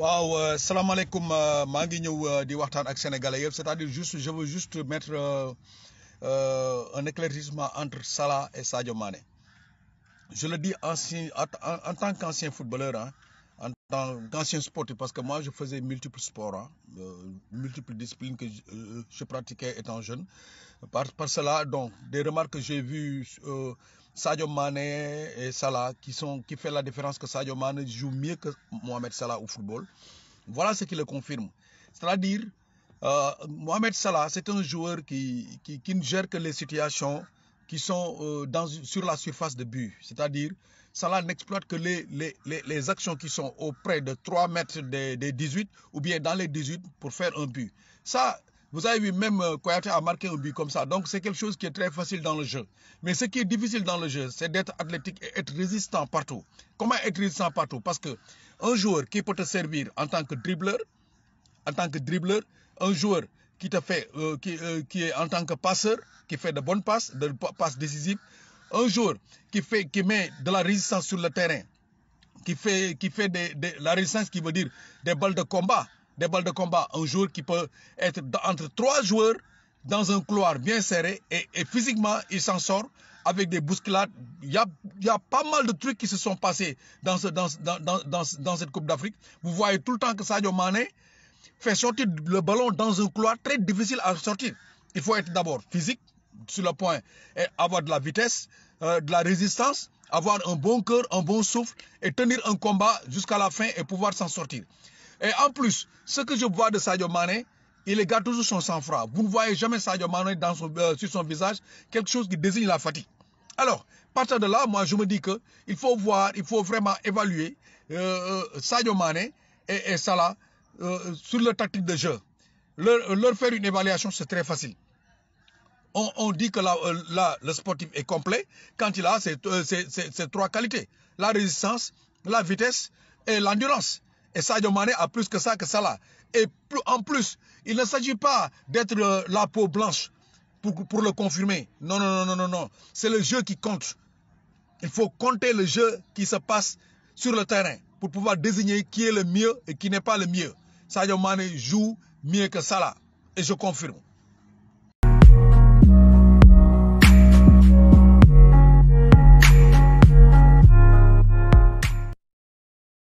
Waouh, salam alaikum, euh, mangi Diwatan euh, di c'est-à-dire juste je veux juste mettre euh, un éclaircissement entre Salah et Sadio Mane. je le dis ancien en tant qu'ancien footballeur hein, en tant qu'ancien sportif parce que moi je faisais multiples sports hein, multiples disciplines que je pratiquais étant jeune par par cela donc des remarques que j'ai vues Sadio Mane et Salah qui, sont, qui fait la différence que Sadio Mane joue mieux que Mohamed Salah au football. Voilà ce qui le confirme. C'est-à-dire, euh, Mohamed Salah, c'est un joueur qui, qui, ne gère que les situations qui sont euh, dans, sur la surface de but. C'est-à-dire, Salah n'exploite que les, les, actions qui sont auprès de 3 mètres des, des 18 ou bien dans les 18 pour faire un but. Ça, vous avez vu, même euh, Koyate a marqué un but comme ça. Donc, c'est quelque chose qui est très facile dans le jeu. Mais ce qui est difficile dans le jeu, c'est d'être athlétique et être résistant partout. Comment être résistant partout Parce que un joueur qui peut te servir en tant que dribbleur, en tant que dribbleur, un joueur qui te fait, euh, euh, qui, est en tant que passeur, qui fait de bonnes passes, de passes décisives, un joueur qui fait, qui met de la résistance sur le terrain, qui fait, qui fait des, la résistance qui veut dire des balles de combat des balles de combat, un joueur qui peut être entre trois joueurs dans un couloir bien serré et, physiquement, il s'en sort avec des bousculades. Il y a, pas mal de trucs qui se sont passés dans, cette Coupe d'Afrique. Vous voyez tout le temps que Sadio Mané fait sortir le ballon dans un couloir très difficile à sortir. Il faut être d'abord physique sur le point, et avoir de la vitesse, euh, de la résistance, avoir un bon cœur, un bon souffle et tenir un combat jusqu'à la fin et pouvoir s'en sortir. Et en plus, ce que je vois de Sadio Mané, il garde toujours son sang-froid. Vous ne voyez jamais Sadio Mané dans euh, sur son visage quelque chose qui désigne la fatigue. Alors, partir de là, moi, je me dis que il faut voir, il faut vraiment évaluer euh, euh Sadio Mané et, et Salah euh, sur leur tactique de jeu. Leur, faire une évaluation, c'est très facile. On, dit que là, le sportif est complet quand il a ces trois qualités. La résistance, la vitesse et l'endurance. Et Sadio Mané a plus que ça, que ça là. Et en plus, il ne s'agit pas d'être euh, la peau blanche pour, le confirmer. Non, non, non, non, non, non. C'est le jeu qui compte. Il faut compter le jeu qui se passe sur le terrain pour pouvoir désigner qui est le mieux et qui n'est pas le mieux. Sadio mané joue mieux que là. Et je confirme.